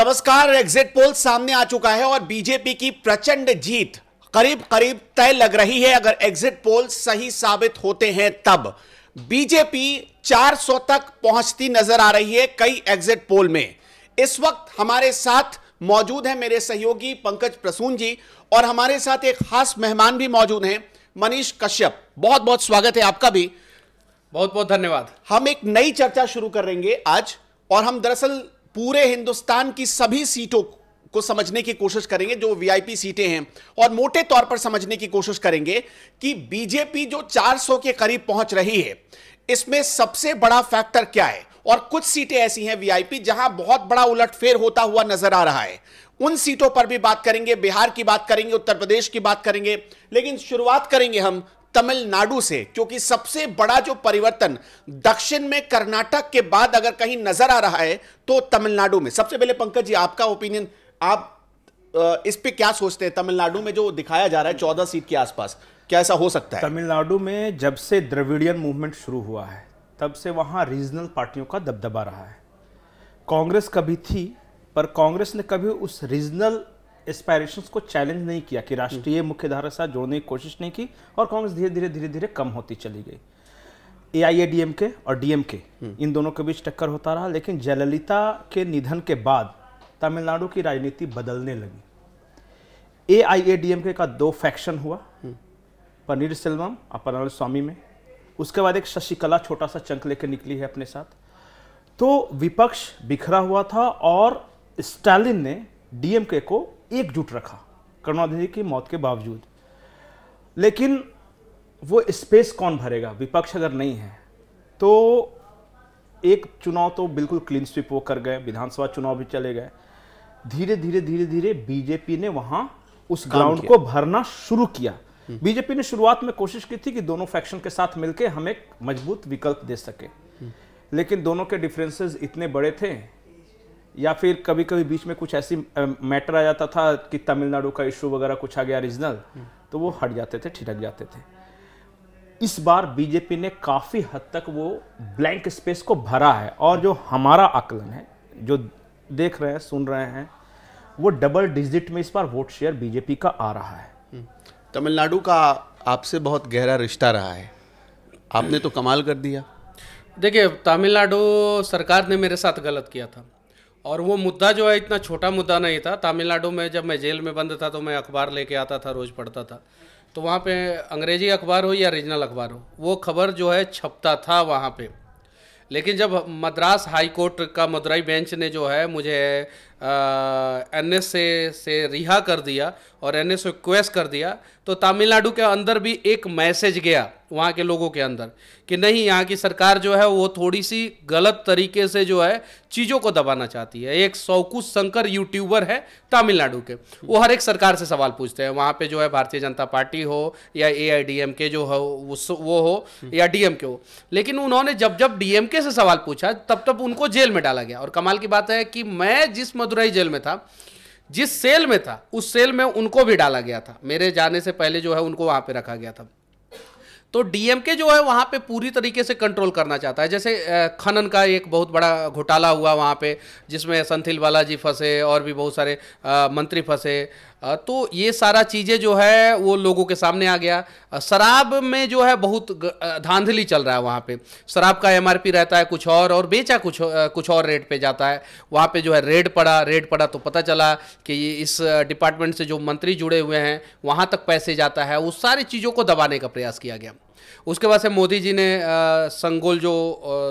नमस्कार exit poll सामने आ चुका है और बीजेपी की प्रचंड जीत करीब करीब तय लग रही है अगर एग्जिट पोल सही साबित होते हैं तब बीजेपी 400 तक पहुंचती नजर आ रही है कई एग्जिट पोल में इस वक्त हमारे साथ मौजूद है मेरे सहयोगी पंकज प्रसून जी और हमारे साथ एक खास मेहमान भी मौजूद हैं मनीष कश्यप बहुत बहुत स्वागत है आपका भी बहुत बहुत धन्यवाद हम एक नई चर्चा शुरू करेंगे आज और हम दरअसल पूरे हिंदुस्तान की सभी सीटों को समझने की कोशिश करेंगे जो वीआईपी सीटें हैं और मोटे तौर पर समझने की कोशिश करेंगे कि बीजेपी जो 400 के करीब पहुंच रही है इसमें सबसे बड़ा फैक्टर क्या है और कुछ सीटें ऐसी हैं वीआईपी जहां बहुत बड़ा उलटफेर होता हुआ नजर आ रहा है उन सीटों पर भी बात करेंगे बिहार की बात करेंगे उत्तर प्रदेश की बात करेंगे लेकिन शुरुआत करेंगे हम तमिलनाडु से क्योंकि सबसे बड़ा जो परिवर्तन दक्षिण में कर्नाटक के बाद अगर कहीं नजर आ रहा है तो तमिलनाडु में सबसे पहले पंकज जी आपका ओपिनियन आप इस पे क्या सोचते हैं तमिलनाडु में जो दिखाया जा रहा है चौदह सीट के आसपास क्या ऐसा हो सकता है तमिलनाडु में जब से द्रविडियन मूवमेंट शुरू हुआ है तब से वहाँ रीजनल पार्टियों का दबदबा रहा है कांग्रेस कभी थी पर कांग्रेस ने कभी उस रीजनल एस्पायरेशन को चैलेंज नहीं किया कि राष्ट्रीय मुख्यधारा के साथ जोड़ने की कोशिश नहीं की और कांग्रेस धीरे धीरे धीरे धीरे कम होती चली गई ए आई ए डी एम के और डी एम के इन दोनों के बीच टक्कर होता रहा लेकिन जयललिता के निधन के बाद तमिलनाडु की राजनीति बदलने लगी ए आई ए डी एम के का दो फैक्शन हुआ हम्म। पनीर सेल्वम और पनार स्वामी में उसके बाद एक शशिकला छोटा सा चंक लेकर निकली है अपने साथ तो विपक्ष बिखरा हुआ था और स्टालिन ने डीएमके को एकजुट रखा करुणानिधि की मौत के बावजूद लेकिन वो स्पेस कौन भरेगा विपक्ष अगर नहीं है तो एक चुनाव तो बिल्कुल क्लीन स्वीप वो कर गए विधानसभा चुनाव भी चले गए धीरे धीरे धीरे धीरे बीजेपी ने वहां उस ग्राउंड को भरना शुरू किया बीजेपी हम्म। ने शुरुआत में कोशिश की थी कि दोनों फैक्शन के साथ मिलकर हम एक मजबूत विकल्प दे सके हम्म। लेकिन दोनों के डिफरेंसेस इतने बड़े थे या फिर कभी कभी बीच में कुछ ऐसी मैटर आ जाता था कि तमिलनाडु का इशू वगैरह कुछ आ गया रीजनल तो वो हट जाते थे ठिठक जाते थे इस बार बीजेपी ने काफ़ी हद तक वो ब्लैंक स्पेस को भरा है और जो हमारा आकलन है जो देख रहे हैं सुन रहे हैं वो डबल डिजिट में इस बार वोट शेयर बीजेपी का आ रहा है हम्म। तमिलनाडु का आपसे बहुत गहरा रिश्ता रहा है आपने तो कमाल कर दिया देखिए तमिलनाडु सरकार ने मेरे साथ गलत किया था और वो मुद्दा जो है इतना छोटा मुद्दा नहीं था तमिलनाडु में जब मैं जेल में बंद था तो मैं अखबार लेके आता था रोज़ पढ़ता था तो वहाँ पे अंग्रेजी अखबार हो या रीजनल अखबार हो वो खबर जो है छपता था वहाँ पे लेकिन जब मद्रास हाई कोर्ट का मदुरई बेंच ने जो है मुझे एन से से रिहा कर दिया और एन एस रिक्वेस्ट कर दिया तो तमिलनाडु के अंदर भी एक मैसेज गया वहाँ के लोगों के अंदर कि नहीं यहाँ की सरकार जो है वो थोड़ी सी गलत तरीके से जो है चीज़ों को दबाना चाहती है एक सौकुश शंकर यूट्यूबर है तमिलनाडु के वो हर एक सरकार से सवाल पूछते हैं वहाँ पे जो है भारतीय जनता पार्टी हो या ए आई डी एम के जो हो वो हो या डीएम के हो लेकिन उन्होंने जब जब के से सवाल पूछा तब तब उनको जेल में डाला गया और कमाल की बात है कि मैं जिस मदुराई जेल में था जिस सेल में था उस सेल में उनको भी डाला गया था मेरे जाने से पहले जो है उनको वहां पे रखा गया था तो डीएमके जो है वहां पे पूरी तरीके से कंट्रोल करना चाहता है जैसे खनन का एक बहुत बड़ा घोटाला हुआ वहां पे जिसमें संथिल बालाजी फंसे और भी बहुत सारे मंत्री फंसे तो ये सारा चीज़ें जो है वो लोगों के सामने आ गया शराब में जो है बहुत धांधली चल रहा है वहाँ पे शराब का एमआरपी रहता है कुछ और और बेचा कुछ कुछ और रेट पे जाता है वहाँ पे जो है रेड पड़ा रेड पड़ा तो पता चला कि ये इस डिपार्टमेंट से जो मंत्री जुड़े हुए हैं वहाँ तक पैसे जाता है उस सारी चीज़ों को दबाने का प्रयास किया गया उसके बाद से मोदी जी ने संगोल जो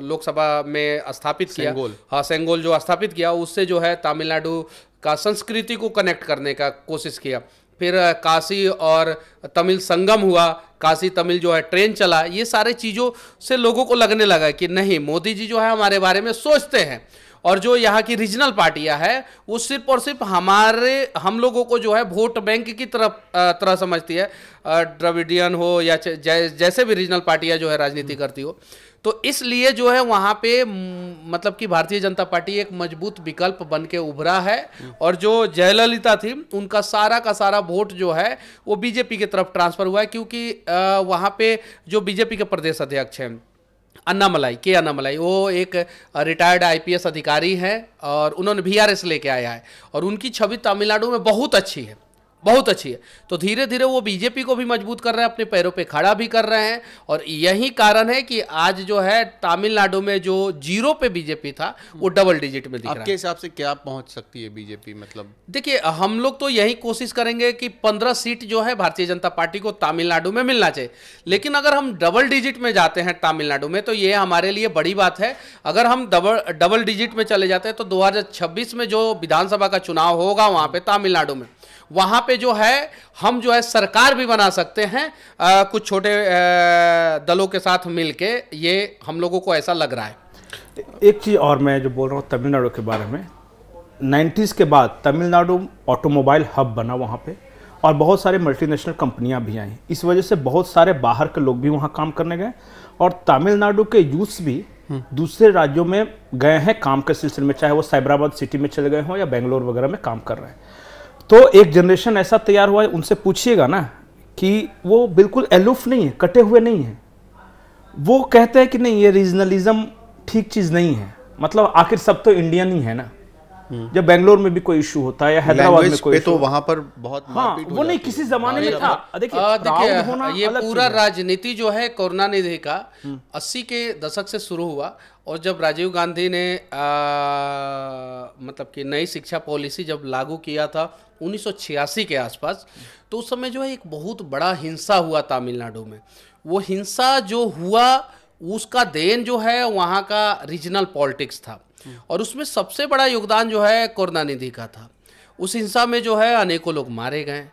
लोकसभा में स्थापित किया हाँ संगोल जो स्थापित किया उससे जो है तमिलनाडु का संस्कृति को कनेक्ट करने का कोशिश किया फिर काशी और तमिल संगम हुआ काशी तमिल जो है ट्रेन चला ये सारे चीज़ों से लोगों को लगने लगा कि नहीं मोदी जी जो है हमारे बारे में सोचते हैं और जो यहाँ की रीजनल पार्टियां हैं वो सिर्फ और सिर्फ हमारे हम लोगों को जो है वोट बैंक की तरफ तरह समझती है ड्रविडियन हो या जै, जैसे भी रीजनल पार्टियां जो है राजनीति हम्म। करती हो तो इसलिए जो है वहाँ पे मतलब कि भारतीय जनता पार्टी एक मजबूत विकल्प बन के उभरा है हम्म। और जो जयललिता थी उनका सारा का सारा वोट जो है वो बीजेपी की तरफ ट्रांसफर हुआ है क्योंकि वहाँ पे जो बीजेपी के प्रदेश अध्यक्ष हैं अन्नामलाई के अन्नामलाई वो एक रिटायर्ड आईपीएस अधिकारी हैं और उन्होंने वी आर एस लेके आया है और उनकी छवि तमिलनाडु में बहुत अच्छी है बहुत अच्छी है तो धीरे धीरे वो बीजेपी को भी मजबूत कर रहे हैं अपने पैरों पे खड़ा भी कर रहे हैं और यही कारण है कि आज जो है तमिलनाडु में जो जीरो पे बीजेपी था वो डबल डिजिट में दिख रहा है हिसाब से क्या पहुंच सकती है बीजेपी मतलब देखिए हम लोग तो यही कोशिश करेंगे कि पंद्रह सीट जो है भारतीय जनता पार्टी को तमिलनाडु में मिलना चाहिए लेकिन अगर हम डबल डिजिट में जाते हैं तमिलनाडु में तो ये हमारे लिए बड़ी बात है अगर हम डबल डबल डिजिट में चले जाते हैं तो दो में जो विधानसभा का चुनाव होगा वहां पे तमिलनाडु में वहां पे जो है हम जो है सरकार भी बना सकते हैं आ, कुछ छोटे दलों के साथ मिल के ये हम लोगों को ऐसा लग रहा है एक चीज़ और मैं जो बोल रहा हूँ तमिलनाडु के बारे में नाइन्टीज़ के बाद तमिलनाडु ऑटोमोबाइल हब बना वहाँ पे और बहुत सारे मल्टीनेशनल कंपनियां भी आई इस वजह से बहुत सारे बाहर के लोग भी वहाँ काम करने गए और तमिलनाडु के यूथ्स भी हम्म। दूसरे राज्यों में गए हैं काम के सिलसिले में चाहे वो साइबराबाद सिटी में चले गए हों या बेंगलोर वगैरह में काम कर रहे हैं तो एक जनरेशन ऐसा तैयार हुआ है उनसे पूछिएगा ना कि वो बिल्कुल एलुफ नहीं है कटे हुए नहीं है वो कहते हैं कि नहीं ये रीजनलिज्म ठीक चीज़ नहीं है मतलब आखिर सब तो इंडियन ही है ना हम्म। जब बेंगलोर में भी कोई इशू होता है या हैदराबाद में कोई तो वहां पर बहुत हाँ वो नहीं किसी जमाने में हाँ, था देखिए हाँ, ये पूरा राजनीति जो है कोरोना ने देखा हम्म। अस्सी के दशक से शुरू हुआ और जब राजीव गांधी ने आ, मतलब कि नई शिक्षा पॉलिसी जब लागू किया था 1986 के आसपास तो उस समय जो है एक बहुत बड़ा हिंसा हुआ तमिलनाडु में वो हिंसा जो हुआ उसका देन जो है वहाँ का रीजनल पॉलिटिक्स था और उसमें सबसे बड़ा योगदान जो है करुणानिधि का था उस हिंसा में जो है अनेकों लोग मारे गए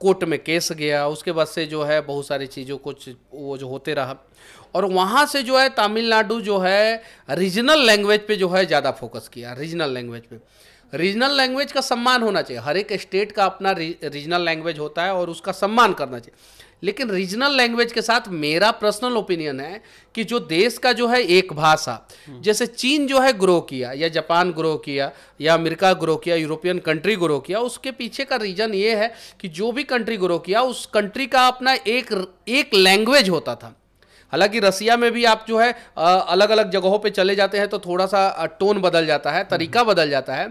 कोर्ट में केस गया उसके बाद से जो है बहुत सारी चीज़ों को वो जो होते रहा और वहाँ से जो है तमिलनाडु जो है रीजनल लैंग्वेज पे जो है ज़्यादा फोकस किया रीजनल लैंग्वेज पे रीजनल लैंग्वेज का सम्मान होना चाहिए हर एक स्टेट का अपना रीजनल लैंग्वेज होता है और उसका सम्मान करना चाहिए लेकिन रीजनल लैंग्वेज के साथ मेरा पर्सनल ओपिनियन है कि जो देश का जो है एक भाषा हम्म। जैसे चीन जो है ग्रो किया या जापान ग्रो किया या अमेरिका ग्रो किया यूरोपियन कंट्री ग्रो किया उसके पीछे का रीज़न ये है कि जो भी कंट्री ग्रो किया उस कंट्री का अपना एक एक लैंग्वेज होता था हालांकि रसिया में भी आप जो है अलग अलग जगहों पे चले जाते हैं तो थोड़ा सा टोन बदल जाता है तरीका हम्म। बदल जाता है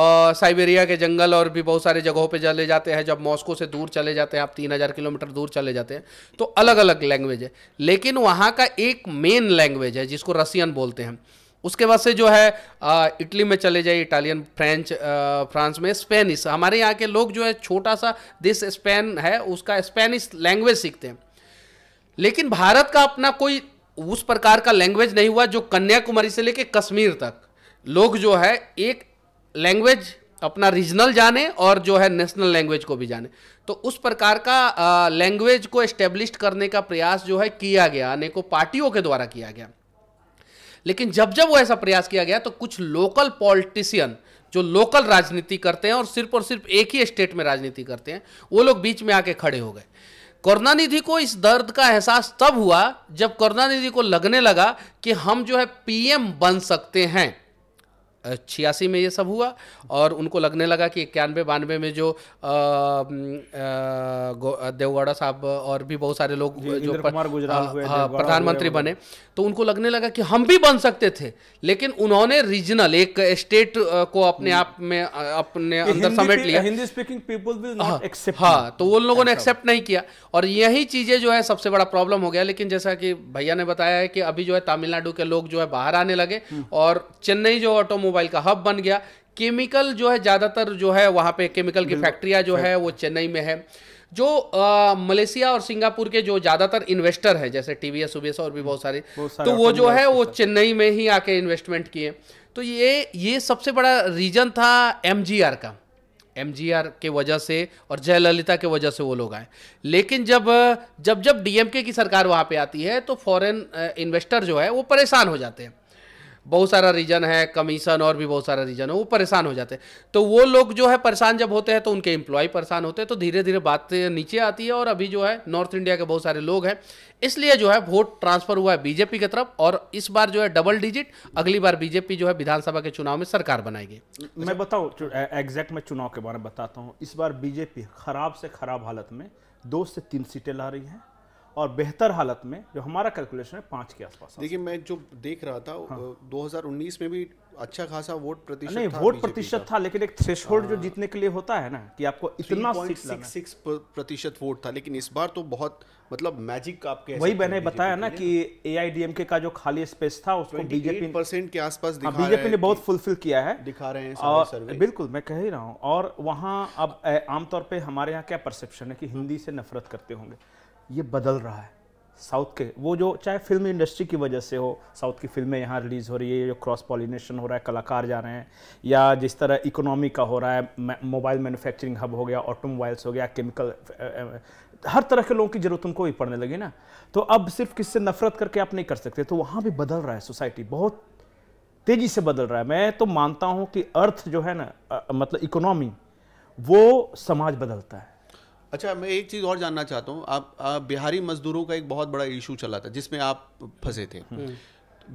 और साइबेरिया के जंगल और भी बहुत सारे जगहों पे चले जाते हैं जब मॉस्को से दूर चले जाते हैं आप तीन हज़ार किलोमीटर दूर चले जाते हैं तो अलग अलग लैंग्वेज है लेकिन वहाँ का एक मेन लैंग्वेज है जिसको रसियन बोलते हैं उसके बाद से जो है इटली में चले जाइए इटालियन फ्रेंच फ्रांस में स्पेनिश हमारे यहाँ के लोग जो है छोटा सा दिस स्पेन है उसका स्पेनिश लैंग्वेज सीखते हैं लेकिन भारत का अपना कोई उस प्रकार का लैंग्वेज नहीं हुआ जो कन्याकुमारी से लेके कश्मीर तक लोग जो है एक लैंग्वेज अपना रीजनल जाने और जो है नेशनल लैंग्वेज को भी जाने तो उस प्रकार का लैंग्वेज को एस्टेब्लिश करने का प्रयास जो है किया गया अनेकों पार्टियों के द्वारा किया गया लेकिन जब जब वो ऐसा प्रयास किया गया तो कुछ लोकल पॉलिटिशियन जो लोकल राजनीति करते हैं और सिर्फ और सिर्फ एक ही स्टेट में राजनीति करते हैं वो लोग बीच में आके खड़े हो गए करुणानिधि को इस दर्द का एहसास तब हुआ जब करुणानिधि को लगने लगा कि हम जो है पीएम बन सकते हैं छियासी में ये सब हुआ और उनको लगने लगा कि इक्यानवे बानवे में जो देवगौड़ा साहब और भी बहुत सारे लोग जो हाँ, प्रधानमंत्री बने तो उनको लगने लगा कि हम भी बन सकते थे लेकिन उन्होंने रीजनल एक स्टेट को अपने आप में अपने अंदर समेट लिया हिंदी स्पीकिंग पीपल हाँ, हाँ तो उन लोगों ने एक्सेप्ट नहीं किया और यही चीज़ें जो है सबसे बड़ा प्रॉब्लम हो गया लेकिन जैसा कि भैया ने बताया है कि अभी जो है तमिलनाडु के लोग जो है बाहर आने लगे हम्म। और चेन्नई जो ऑटोमोबाइल ऑटोमोबाइल का हब बन गया केमिकल जो है ज़्यादातर जो है वहाँ पे केमिकल की फैक्ट्रियाँ जो है वो चेन्नई में है जो मलेशिया और सिंगापुर के जो ज़्यादातर इन्वेस्टर हैं जैसे टी वी और भी बहुत सारे तो वो जो है वो चेन्नई में ही आके इन्वेस्टमेंट किए तो ये ये सबसे बड़ा रीजन था एम का एम के वजह से और जयललिता के वजह से वो लोग आए लेकिन जब जब जब डीएमके की सरकार वहाँ पे आती है तो फॉरेन इन्वेस्टर जो है वो परेशान हो जाते हैं बहुत सारा रीज़न है कमीशन और भी बहुत सारा रीज़न है वो परेशान हो जाते हैं तो वो लोग जो है परेशान जब होते हैं तो उनके इम्प्लॉय परेशान होते हैं तो धीरे धीरे बात नीचे आती है और अभी जो है नॉर्थ इंडिया के बहुत सारे लोग हैं इसलिए जो है वोट ट्रांसफर हुआ है बीजेपी की तरफ और इस बार जो है डबल डिजिट अगली बार बीजेपी जो है विधानसभा के चुनाव में सरकार बनाएगी मैं बताऊँ एग्जैक्ट मैं चुनाव के बारे में बताता हूँ इस बार बीजेपी खराब से खराब हालत में दो से तीन सीटें ला रही है और बेहतर हालत में जो हमारा कैलकुलेशन है पाँच के आसपास देखिए मैं जो देख रहा था हाँ। 2019 में भी अच्छा खासा वोट प्रतिशत नहीं वोट प्रतिशत था लेकिन एक थ्रेश जो हाँ। जीतने के लिए होता है ना कि आपको इतना सिक्स प्रतिशत वोट था लेकिन इस बार तो बहुत मतलब मैजिक आपके वही मैंने बताया ना कि ए आई का जो खाली स्पेस था उसको बीजेपी परसेंट के आसपास बीजेपी हाँ, ने बहुत फुलफिल किया है दिखा रहे हैं बिल्कुल मैं कह ही रहा हूँ और वहाँ अब आमतौर पर हमारे यहाँ क्या परसेप्शन है कि हिंदी से नफरत करते होंगे ये बदल रहा है साउथ के वो जो चाहे फिल्म इंडस्ट्री की वजह से हो साउथ की फिल्में यहाँ रिलीज़ हो रही है जो क्रॉस पॉलिनेशन हो रहा है कलाकार जा रहे हैं या जिस तरह इकोनॉमी का हो रहा है मोबाइल मैन्युफैक्चरिंग हब हो गया ऑटोमोबाइल्स हो गया केमिकल हर तरह के लोगों की ज़रूरत उनको भी पड़ने लगी ना तो अब सिर्फ किससे नफरत करके आप नहीं कर सकते तो वहाँ भी बदल रहा है सोसाइटी बहुत तेज़ी से बदल रहा है मैं तो मानता हूँ कि अर्थ जो है ना मतलब इकोनॉमी वो समाज बदलता है अच्छा मैं एक चीज़ और जानना चाहता हूँ आप, आप बिहारी मजदूरों का एक बहुत बड़ा इशू चला था जिसमें आप फंसे थे हम्म।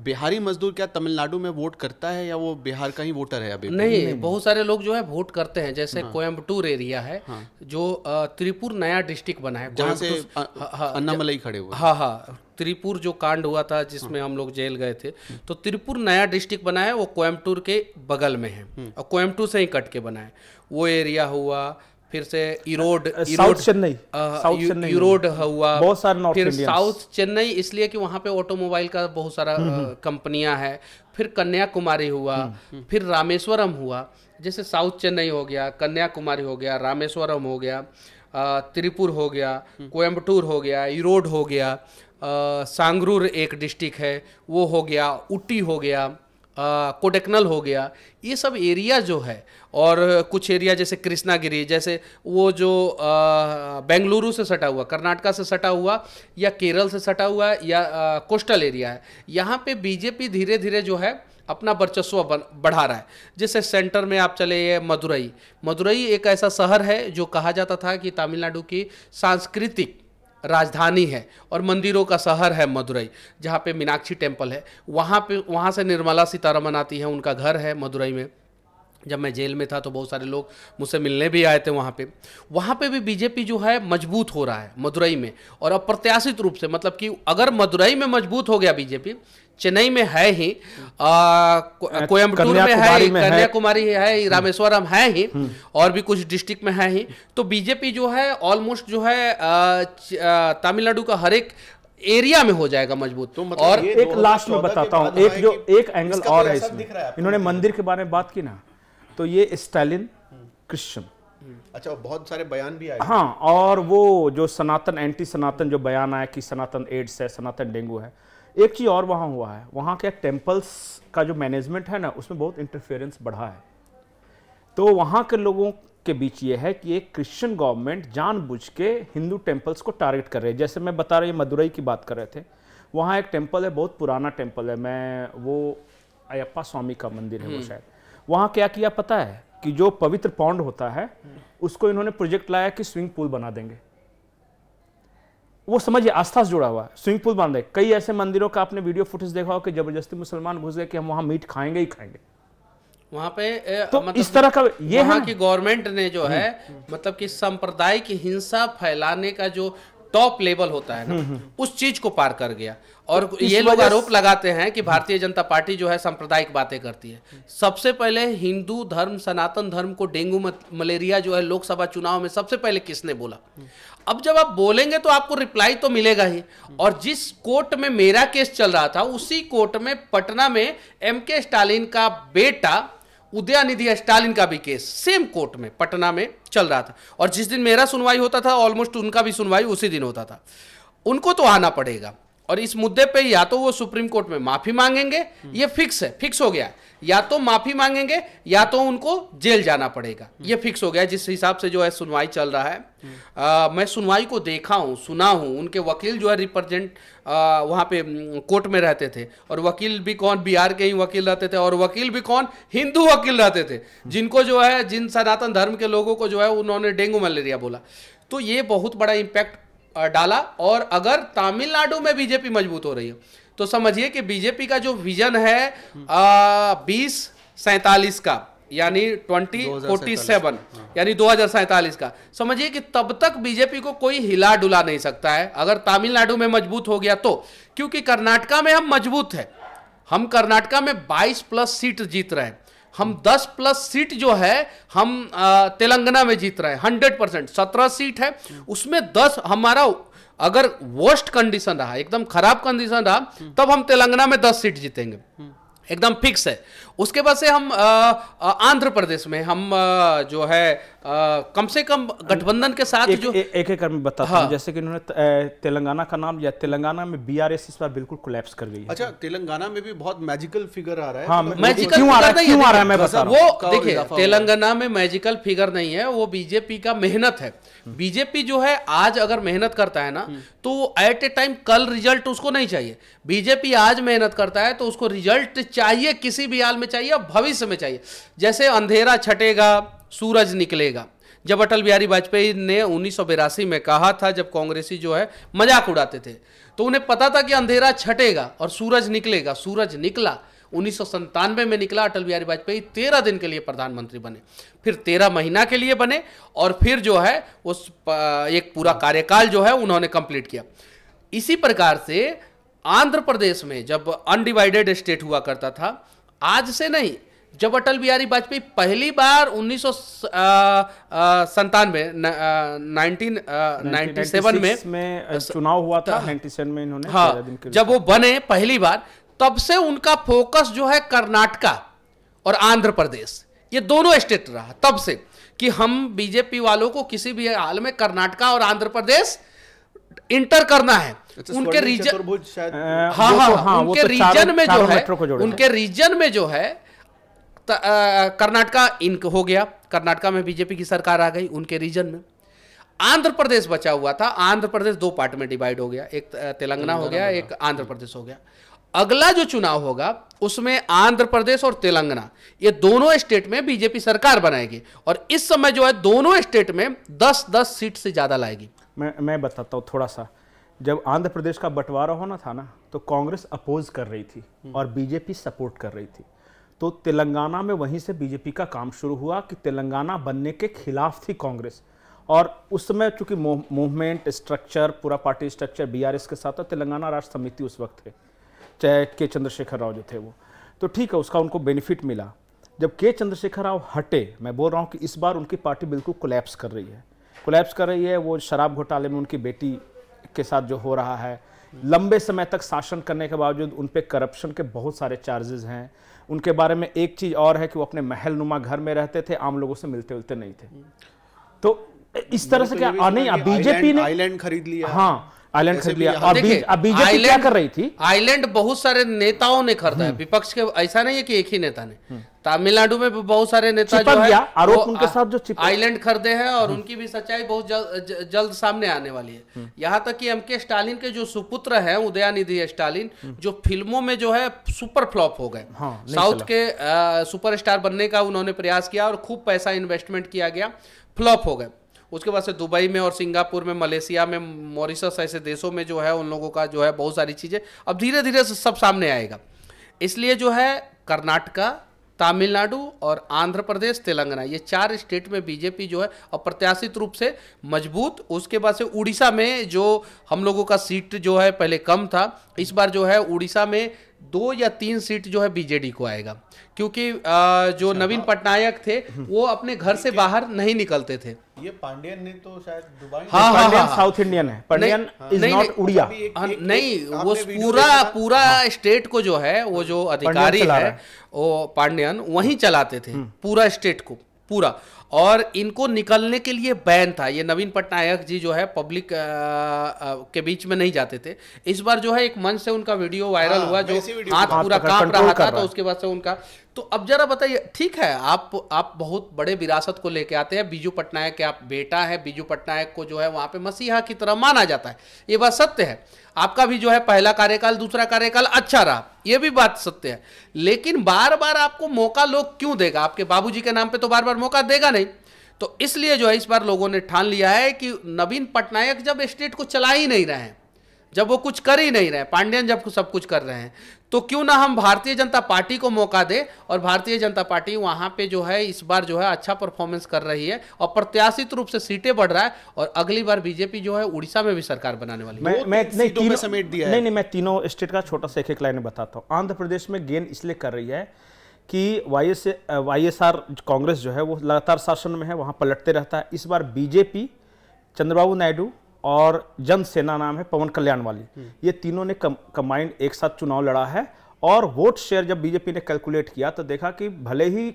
बिहारी मजदूर क्या तमिलनाडु में वोट करता है या वो बिहार का ही वोटर है अभी नहीं, बहुत सारे लोग जो है वोट करते हैं जैसे हाँ, कोयम्बटूर एरिया है हाँ, जो त्रिपुर नया डिस्ट्रिक्ट बना है जहाँ से हाँ, हाँ, अन्नामलई खड़े हुए हाँ हाँ त्रिपुर जो कांड हुआ था जिसमें हाँ। हम लोग जेल गए थे तो त्रिपुर नया डिस्ट्रिक्ट बना है वो कोयम्बटूर के बगल में है और कोयम्बटूर से ही कट के बना है वो एरिया हुआ फिर से इरोड साउथ चेन्नई चेन्नई इरोड हुआ बहुत सारे नॉर्थ फिर साउथ चेन्नई इसलिए कि वहाँ पे ऑटोमोबाइल का बहुत सारा कंपनियां हम्म, uh, हम्म। हैं फिर कन्याकुमारी हुआ हम्म, फिर रामेश्वरम हुआ जैसे साउथ चेन्नई हो गया कन्याकुमारी हो गया रामेश्वरम हो गया uh, त्रिपुर हो गया कोयम्बटूर हो गया इरोड हो गया uh, सांगरूर एक डिस्ट्रिक्ट है वो हो गया उटी हो गया कोडेक्नल हो गया ये सब एरिया जो है और कुछ एरिया जैसे कृष्णागिरी जैसे वो जो बेंगलुरु से सटा हुआ कर्नाटका से सटा हुआ या केरल से सटा हुआ या कोस्टल एरिया है यहाँ पे बीजेपी धीरे धीरे जो है अपना वर्चस्व बढ़ा रहा है जैसे सेंटर में आप चले मदुरई मदुरई एक ऐसा शहर है जो कहा जाता था कि तमिलनाडु की सांस्कृतिक राजधानी है और मंदिरों का शहर है मदुरई जहाँ पे मीनाक्षी टेम्पल है वहाँ पे वहाँ से निर्मला सीतारमन आती है उनका घर है मदुरई में जब मैं जेल में था तो बहुत सारे लोग मुझसे मिलने भी आए थे वहाँ पे वहाँ पे भी बीजेपी जो है मजबूत हो रहा है मदुरई में और अप्रत्याशित रूप से मतलब कि अगर मदुरई में मजबूत हो गया बीजेपी चेन्नई में है ही कोयम्बटूर में है कन्याकुमारी है हम्म। रामेश्वरम है ही हम्म। और भी कुछ डिस्ट्रिक्ट में है ही तो बीजेपी जो है ऑलमोस्ट जो है तमिलनाडु का हर एक एरिया में हो जाएगा मजबूत तो मतलब और एक लास्ट में बताता हूँ एक जो एक एंगल तो और है इसमें इन्होंने मंदिर के बारे में बात की ना तो ये स्टालिन क्रिश्चन अच्छा बहुत सारे बयान भी आए हाँ और वो जो सनातन एंटी सनातन जो बयान आया कि सनातन एड्स है सनातन डेंगू है एक चीज़ और वहाँ हुआ है वहाँ के टेम्पल्स का जो मैनेजमेंट है ना उसमें बहुत इंटरफेरेंस बढ़ा है तो वहाँ के लोगों के बीच ये है कि एक क्रिश्चियन गवर्नमेंट जानबूझ के हिंदू टेम्पल्स को टारगेट कर रहे हैं जैसे मैं बता रहा ये मदुरई की बात कर रहे थे वहाँ एक टेम्पल है बहुत पुराना टेम्पल है मैं वो अयप्पा स्वामी का मंदिर है वो हम्म। शायद वहाँ क्या किया पता है कि जो पवित्र पौंड होता है उसको इन्होंने प्रोजेक्ट लाया कि स्विमिंग पूल बना देंगे वो समझिए आस्था से जुड़ा हुआ है स्विमिंग पूल बांध दे कई ऐसे मंदिरों का आपने वीडियो फुटेज देखा हो कि जबरदस्ती मुसलमान घुस गए कि हम वहाँ मीट खाएंगे ही खाएंगे वहाँ पे ए, तो मतलब इस तरह का ये वहाँ की गवर्नमेंट ने जो हम्म, है हम्म। मतलब कि संप्रदाय की हिंसा फैलाने का जो टॉप लेवल होता है ना हम्म, हम्म। उस चीज को पार कर गया और तो ये लोग आरोप लगाते हैं कि भारतीय जनता पार्टी जो है सांप्रदायिक बातें करती है सबसे पहले हिंदू धर्म सनातन धर्म को डेंगू मलेरिया जो है लोकसभा चुनाव में सबसे पहले किसने बोला अब जब आप बोलेंगे तो आपको रिप्लाई तो मिलेगा ही और जिस कोर्ट में मेरा केस चल रहा था उसी कोर्ट में पटना में एम के स्टालिन का बेटा उदयानिधि स्टालिन का भी केस सेम कोर्ट में पटना में चल रहा था और जिस दिन मेरा सुनवाई होता था ऑलमोस्ट उनका भी सुनवाई उसी दिन होता था उनको तो आना पड़ेगा और इस मुद्दे पे या तो वो सुप्रीम कोर्ट में माफी मांगेंगे ये फिक्स है फिक्स हो गया या तो माफी मांगेंगे या तो उनको जेल जाना पड़ेगा ये फिक्स हो गया जिस हिसाब से जो है सुनवाई चल रहा है आ, मैं सुनवाई को देखा हूँ सुना हूँ उनके वकील जो है रिप्रेजेंट वहाँ पे कोर्ट में रहते थे और वकील भी कौन बिहार के ही वकील रहते थे और वकील भी कौन हिंदू वकील रहते थे जिनको जो है जिन सनातन धर्म के लोगों को जो है उन्होंने डेंगू मलेरिया बोला तो ये बहुत बड़ा इम्पैक्ट डाला और अगर तमिलनाडु में बीजेपी मजबूत हो रही है तो समझिए कि बीजेपी का जो विजन है बीस सैतालीस का यानी ट्वेंटी फोर्टी सेवन हाँ। यानी दो हजार सैतालीस का समझिए कि तब तक बीजेपी को कोई हिला डुला नहीं सकता है अगर तमिलनाडु में मजबूत हो गया तो क्योंकि कर्नाटका में हम मजबूत है हम कर्नाटका में 22 प्लस सीट जीत रहे हैं हम 10 प्लस सीट जो है हम तेलंगाना में जीत रहे हैं हंड्रेड परसेंट सत्रह सीट है उसमें 10 हमारा अगर वर्स्ट कंडीशन रहा एकदम खराब कंडीशन रहा तब हम तेलंगाना में 10 सीट जीतेंगे हम्म। एकदम फिक्स है उसके बाद से हम आंध्र प्रदेश में हम जो है आ, कम से कम गठबंधन के साथ एक, जो ए, एक एक में बता हाँ। जैसे कि उन्होंने तेलंगाना का नाम या तेलंगाना में बीआरएस इस बार बिल्कुल कोलैप्स कर गई अच्छा तेलंगाना में भी बहुत मैजिकल फिगर आ रहा है हाँ, मतलब मैजिकल क्यों आ रहा है क्यों आ रहा है मैं बता रहा वो देखिए तेलंगाना में मैजिकल फिगर नहीं है वो बीजेपी का मेहनत है बीजेपी हम्म। जो है आज अगर मेहनत करता है ना हम्म। तो एट ए टाइम कल रिजल्ट उसको नहीं चाहिए बीजेपी आज मेहनत करता है तो उसको रिजल्ट चाहिए किसी भी हाल में चाहिए और भविष्य में चाहिए जैसे अंधेरा छटेगा सूरज निकलेगा जब अटल बिहारी वाजपेयी ने उन्नीस में कहा था जब कांग्रेसी जो है मजाक उड़ाते थे तो उन्हें पता था कि अंधेरा छटेगा और सूरज निकलेगा सूरज निकला उन्नीस में निकला अटल बिहारी वाजपेयी तेरह दिन के लिए प्रधानमंत्री बने फिर तेरह महीना के लिए बने और फिर जो है उस एक पूरा कार्यकाल जो है उन्होंने कंप्लीट किया इसी प्रकार से आंध्र प्रदेश में जब अनडिवाइडेड स्टेट हुआ करता था आज से नहीं जब अटल बिहारी वाजपेयी पहली बार उन्नीस सौ संतानवे सेवन में चुनाव हुआ था हाँ। में इन्होंने हाँ जब वो बने पहली बार तब से उनका फोकस जो है कर्नाटका और आंध्र प्रदेश ये दोनों स्टेट रहा तब से कि हम बीजेपी वालों को किसी भी हाल में कर्नाटका और आंध्र प्रदेश इंटर करना है अच्छा, उनके रीजन हाँ हाँ तो- हाँ उनके तो रीजन में जो है उनके रीजन में जो है कर्नाटका इनक हो गया कर्नाटका में बीजेपी की सरकार आ गई उनके रीजन में आंध्र प्रदेश बचा हुआ था आंध्र प्रदेश दो पार्ट में डिवाइड हो गया एक तेलंगाना हो गया एक आंध्र प्रदेश हो गया अगला जो चुनाव होगा उसमें आंध्र प्रदेश और तेलंगाना ये दोनों स्टेट में बीजेपी सरकार बनाएगी और इस समय जो है दोनों स्टेट में दस दस सीट से ज़्यादा लाएगी मैं मैं बताता हूँ थोड़ा सा जब आंध्र प्रदेश का बंटवारा होना था ना तो कांग्रेस अपोज कर रही थी हम्म। और बीजेपी सपोर्ट कर रही थी तो तेलंगाना में वहीं से बीजेपी का काम शुरू हुआ कि तेलंगाना बनने के खिलाफ थी कांग्रेस और उस समय चूंकि मूवमेंट स्ट्रक्चर पूरा पार्टी स्ट्रक्चर बीआरएस के साथ था तेलंगाना राष्ट्र समिति उस वक्त थे चाहे के चंद्रशेखर राव जो थे वो तो ठीक है उसका उनको बेनिफिट मिला जब के चंद्रशेखर राव हटे मैं बोल रहा हूँ कि इस बार उनकी पार्टी बिल्कुल कोलैप्स कर रही है कोलैप्स कर रही है वो शराब घोटाले में उनकी बेटी के साथ जो हो रहा है लंबे समय तक शासन करने के बावजूद उन पर करप्शन के बहुत सारे चार्जेस हैं उनके बारे में एक चीज़ और है कि वो अपने महल नुमा घर में रहते थे आम लोगों से मिलते उलते नहीं थे तो इस तरह से तो क्या नहीं बीजेपी ने आइलैंड खरीद लिया हाँ आइलैंड खरीद लिया और बीजेपी क्या कर रही थी आइलैंड बहुत सारे नेताओं ने खरीदा है हम्म। विपक्ष के ऐसा नहीं है कि एक ही नेता ने हम्म। तमिलनाडु में बहुत सारे नेता जो है आरोप उनके साथ जो आइलैंड खरीदे हैं और हम्म। उनकी भी सच्चाई बहुत जल्द जल्द सामने आने वाली है हम्म। यहाँ तक कि एम के स्टालिन के जो सुपुत्र हैं उदयानिधि स्टालिन हम्म। जो फिल्मों में जो है सुपर फ्लॉप हो गए हाँ, साउथ के सुपर स्टार बनने का उन्होंने प्रयास किया और खूब पैसा इन्वेस्टमेंट किया गया फ्लॉप हो गए उसके बाद से दुबई में और सिंगापुर में मलेशिया में मॉरिशस ऐसे देशों में जो है उन लोगों का जो है बहुत सारी चीज़ें अब धीरे धीरे सब सामने आएगा इसलिए जो है कर्नाटका तमिलनाडु और आंध्र प्रदेश तेलंगाना ये चार स्टेट में बीजेपी जो है अप्रत्याशित रूप से मजबूत उसके बाद से उड़ीसा में जो हम लोगों का सीट जो है पहले कम था इस बार जो है उड़ीसा में दो या तीन सीट जो है बीजेडी को आएगा क्योंकि जो अच्छा, नवीन हाँ। पटनायक थे हम्म। वो अपने घर से बाहर नहीं निकलते थे ये पांडियन ने तो शायद दुबई हाँ हाँ साउथ इंडियन हाँ। है पांडियन इज नॉट उड़िया नहीं हाँ, वो पूरा पूरा स्टेट को जो है वो जो अधिकारी है वो पांडियन वहीं चलाते थे हम्म। पूरा स्टेट को पूरा और इनको निकलने के लिए बैन था ये नवीन पटनायक जी जो है पब्लिक आ, आ, के बीच में नहीं जाते थे इस बार जो है एक मंच से उनका वीडियो वायरल हाँ, हुआ जो हाथ पूरा काम रहा था तो उसके बाद से उनका तो अब जरा बताइए ठीक है आप आप बहुत बड़े विरासत को लेके आते हैं बीजू पटनायक के आप बेटा है बीजू पटनायक को जो है वहाँ पे मसीहा की तरह माना जाता है ये बात सत्य है आपका भी जो है पहला कार्यकाल दूसरा कार्यकाल अच्छा रहा यह भी बात सत्य है लेकिन बार बार आपको मौका लोग क्यों देगा आपके बाबूजी के नाम पे तो बार बार मौका देगा नहीं तो इसलिए जो है इस बार लोगों ने ठान लिया है कि नवीन पटनायक जब स्टेट को चला ही नहीं रहे हैं जब वो कुछ कर ही नहीं रहे पांड्यन जब सब कुछ कर रहे हैं तो क्यों ना हम भारतीय जनता पार्टी को मौका दे और भारतीय जनता पार्टी वहाँ पे जो है इस बार जो है अच्छा परफॉर्मेंस कर रही है और प्रत्याशित रूप से सीटें बढ़ रहा है और अगली बार बीजेपी जो है उड़ीसा में भी सरकार बनाने वाली मैं, तो मैं नहीं तीनों समेट दिया नहीं नहीं मैं तीनों स्टेट का छोटा सा एक एक लाइन बताता हूँ आंध्र प्रदेश में गेन इसलिए कर रही है कि Y S Y S R Congress जो है वो लगातार शासन में है वहाँ पलटते रहता है इस बार बीजेपी चंद्रबाबू नायडू और जनसेना नाम है पवन कल्याण वाली हम्म। ये तीनों ने कम, एक साथ चुनाव लड़ा है और वोट शेयर जब बीजेपी ने कैलकुलेट किया तो देखा कि भले ही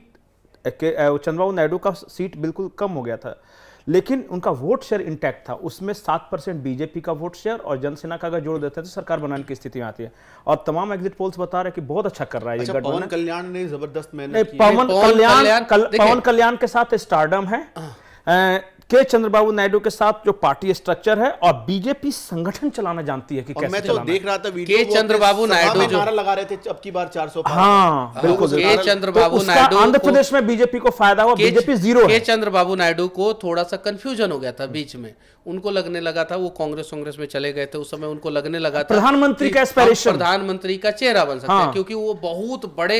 चंद्रबाबू नायडू का सीट बिल्कुल कम हो गया था लेकिन उनका वोट शेयर इंटैक्ट था उसमें सात परसेंट बीजेपी का वोट शेयर और जनसेना का अगर जोड़ देते हैं तो सरकार बनाने की स्थिति में आती है और तमाम एग्जिट पोल्स बता रहे हैं कि बहुत अच्छा कर रहा है अच्छा, पवन कल्याण ने जबरदस्त मेहनत पवन कल्याण पवन कल्याण के साथ स्टार्डम है हाँ। के चंद्रबाबू नायडू के साथ जो पार्टी स्ट्रक्चर है और बीजेपी संगठन चलाना जानती है कि कैसे मैं तो देख रहा था वीडियो के चंद्रबाबू नायडू जो लगा रहे थे अब की बार 400 हाँ, हाँ बिल्कुल के तो चंद्रबाबू तो नायडू आंध्र प्रदेश में बीजेपी को फायदा हुआ बीजेपी जीरो के चंद्रबाबू नायडू को थोड़ा सा कंफ्यूजन हो गया था बीच में उनको लगने लगा था वो कांग्रेस कांग्रेस में चले गए थे उस समय उनको लगने लगा था प्रधानमंत्री का एस्पिरेशन प्रधानमंत्री का चेहरा बन सकता है हाँ। क्योंकि वो बहुत बड़े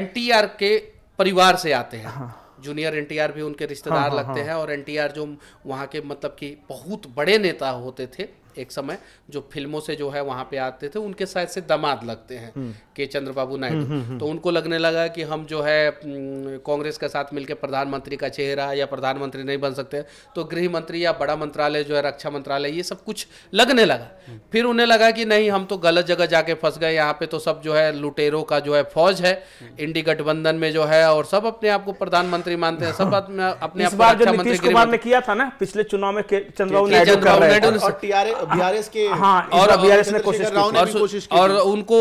एनटीआर के परिवार से आते हैं हाँ। जूनियर एनटीआर भी उनके हाँ, रिश्तेदार हाँ, लगते हाँ, हैं और एनटीआर जो वहाँ के मतलब कि बहुत बड़े नेता होते थे एक समय जो फिल्मों से जो है वहां पे आते थे उनके शायद से दमाद लगते हैं हम्म। के चंद्र बाबू नायडू हम्म, हम्म, तो उनको लगने लगा कि हम जो है कांग्रेस के साथ मिलकर प्रधानमंत्री का चेहरा या प्रधानमंत्री नहीं बन सकते तो गृह मंत्री या बड़ा मंत्रालय जो है रक्षा मंत्रालय ये सब कुछ लगने लगा फिर उन्हें लगा कि नहीं हम तो गलत जगह जाके फंस गए यहाँ पे तो सब जो है लुटेरों का जो है फौज है इंडी गठबंधन में जो है और सब अपने आप को प्रधानमंत्री मानते हैं सब अपने आप को रक्षा मंत्री किया था ना पिछले चुनाव में चंद्रबाबू नायडू के हाँ और बीआरएस ने कोशिश और उनको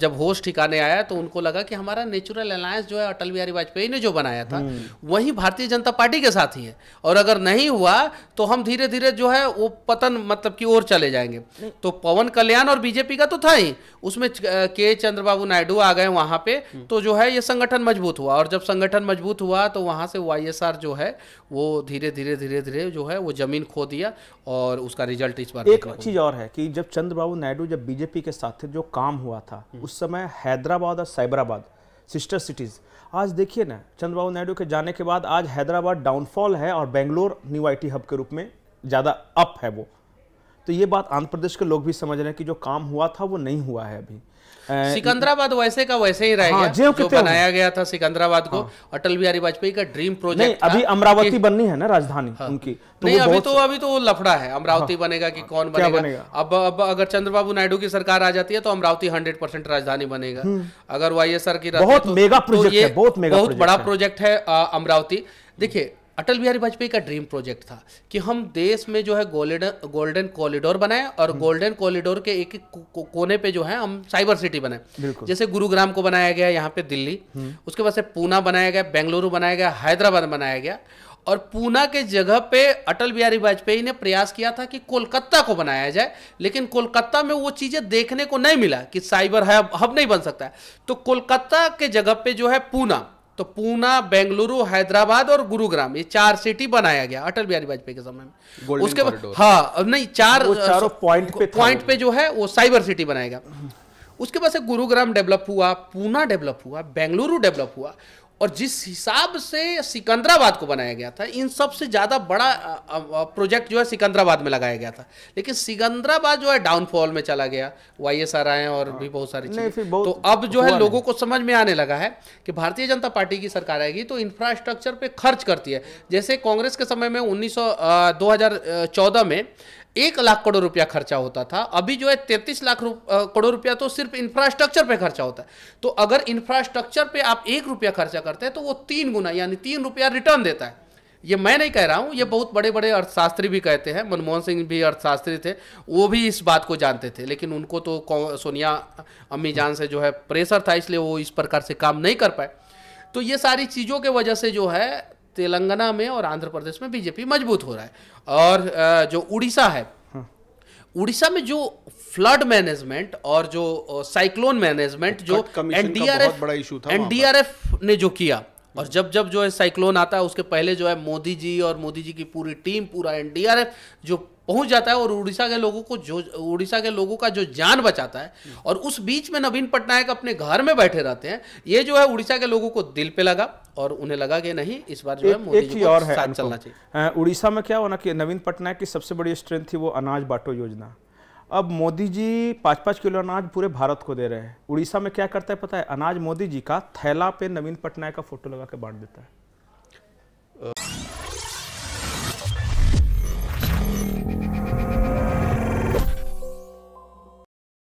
जब होश ठिकाने आया तो उनको लगा कि हमारा नेचुरल अलायंस जो है अटल बिहारी वाजपेयी ने जो बनाया था हम्म। वही भारतीय जनता पार्टी के साथ ही है और अगर नहीं हुआ तो हम धीरे धीरे जो है वो पतन मतलब की ओर चले जाएंगे तो पवन कल्याण और बीजेपी का तो था ही उसमें के चंद्रबाबू नायडू आ गए वहां पे हम्म। तो जो है ये संगठन मजबूत हुआ और जब संगठन मजबूत हुआ तो वहां से वाई जो है वो धीरे धीरे धीरे धीरे जो है वो जमीन खो दिया और उसका रिजल्ट इस बार एक चीज और है कि जब चंद्रबाबू नायडू जब बीजेपी के साथ थे जो काम हुआ था हम्म। उस समय हैदराबाद और साइबराबाद सिस्टर सिटीज आज देखिए ना चंद्रबाबू नायडू के जाने के बाद आज हैदराबाद डाउनफॉल है और बेंगलोर न्यू आई हब के रूप में ज़्यादा अप है वो तो ये बात आंध्र प्रदेश के लोग भी समझ रहे हैं कि जो काम हुआ था वो नहीं हुआ है अभी सिकंदराबाद वैसे का वैसे ही रहेगा हाँ, जो बनाया गया था सिकंदराबाद को हाँ। अटल बिहारी वाजपेयी का ड्रीम प्रोजेक्ट अभी अमरावती बननी है ना राजधानी हाँ। उनकी तो नहीं तो, अभी तो अभी तो लफड़ा है अमरावती बनेगा कि कौन बनेगा अब अब अगर चंद्रबाबू नायडू की सरकार आ जाती है तो अमरावती हंड्रेड परसेंट राजधानी बनेगा हम्म। अगर वाई की बहुत तो- मेगा प्रोजेक्ट है बहुत बड़ा प्रोजेक्ट है अमरावती देखिए अटल बिहारी वाजपेयी का ड्रीम प्रोजेक्ट था कि हम देश में जो है गोल्डन गोल्डन कॉरिडोर बनाए और हम्म। गोल्डन कॉरिडोर के एक कोने पे जो है हम साइबर सिटी बनाए जैसे गुरुग्राम को बनाया गया यहाँ पे दिल्ली हम्म। उसके बाद से पूना बनाया गया बेंगलुरु बनाया गया हैदराबाद बनाया गया और पूना के जगह पे अटल बिहारी वाजपेयी ने प्रयास किया था कि कोलकाता को बनाया जाए लेकिन कोलकाता में वो चीज़ें देखने को नहीं मिला कि साइबर हब नहीं बन सकता है तो कोलकाता के जगह पे जो है पूना तो पूना बेंगलुरु हैदराबाद और गुरुग्राम ये चार सिटी बनाया गया अटल बिहारी वाजपेयी के समय में उसके बाद हाँ नहीं चार पॉइंट पे पॉइंट पे जो है वो साइबर सिटी बनाएगा उसके बाद से गुरुग्राम डेवलप हुआ पूना डेवलप हुआ बेंगलुरु डेवलप हुआ और जिस हिसाब से सिकंदराबाद को बनाया गया था इन सबसे ज़्यादा बड़ा प्रोजेक्ट जो है सिकंदराबाद में लगाया गया था लेकिन सिकंदराबाद जो है डाउनफॉल में चला गया वाई एस आर आए और हाँ। भी बहुत सारी चीज़ें तो अब जो है लोगों को समझ में आने लगा है कि भारतीय जनता पार्टी की सरकार आएगी तो इंफ्रास्ट्रक्चर पर खर्च करती है जैसे कांग्रेस के समय में उन्नीस सौ में एक लाख करोड़ रुपया खर्चा होता था अभी जो है तैतीस लाख करोड़ रुपया तो सिर्फ इंफ्रास्ट्रक्चर पे खर्चा होता है तो अगर इंफ्रास्ट्रक्चर पे आप एक रुपया खर्चा करते हैं तो वो तीन गुना यानी तीन रुपया रिटर्न देता है ये मैं नहीं कह रहा हूँ ये बहुत बड़े बड़े अर्थशास्त्री भी कहते हैं मनमोहन सिंह भी अर्थशास्त्री थे वो भी इस बात को जानते थे लेकिन उनको तो सोनिया अम्मी जान से जो है प्रेशर था इसलिए वो इस प्रकार से काम नहीं कर पाए तो ये सारी चीज़ों के वजह से जो है तेलंगाना में और आंध्र प्रदेश में बीजेपी मजबूत हो रहा है और जो उड़ीसा है हाँ। उड़ीसा में जो फ्लड मैनेजमेंट और जो साइक्लोन मैनेजमेंट जो एनडीआरएफ बड़ा इशू था एनडीआरएफ ने जो किया हाँ। और जब जब जो है साइक्लोन आता है उसके पहले जो है मोदी जी और मोदी जी की पूरी टीम पूरा एनडीआरएफ जो पहुंच जाता है और उड़ीसा के लोगों को जो उड़ीसा के लोगों का जो जान बचाता है और उस बीच में नवीन पटनायक अपने घर में बैठे रहते हैं ये जो है उड़ीसा के लोगों को दिल पे लगा और उन्हें लगा कि नहीं इस बार जो है मोदी जी को चलना चाहिए उड़ीसा में क्या होना कि नवीन पटनायक की सबसे बड़ी स्ट्रेंथ थी वो अनाज बांटो योजना अब मोदी जी पाँच पाँच किलो अनाज पूरे भारत को दे रहे हैं उड़ीसा में क्या करता है पता है अनाज मोदी जी का थैला पे नवीन पटनायक का फोटो लगा के बांट देता है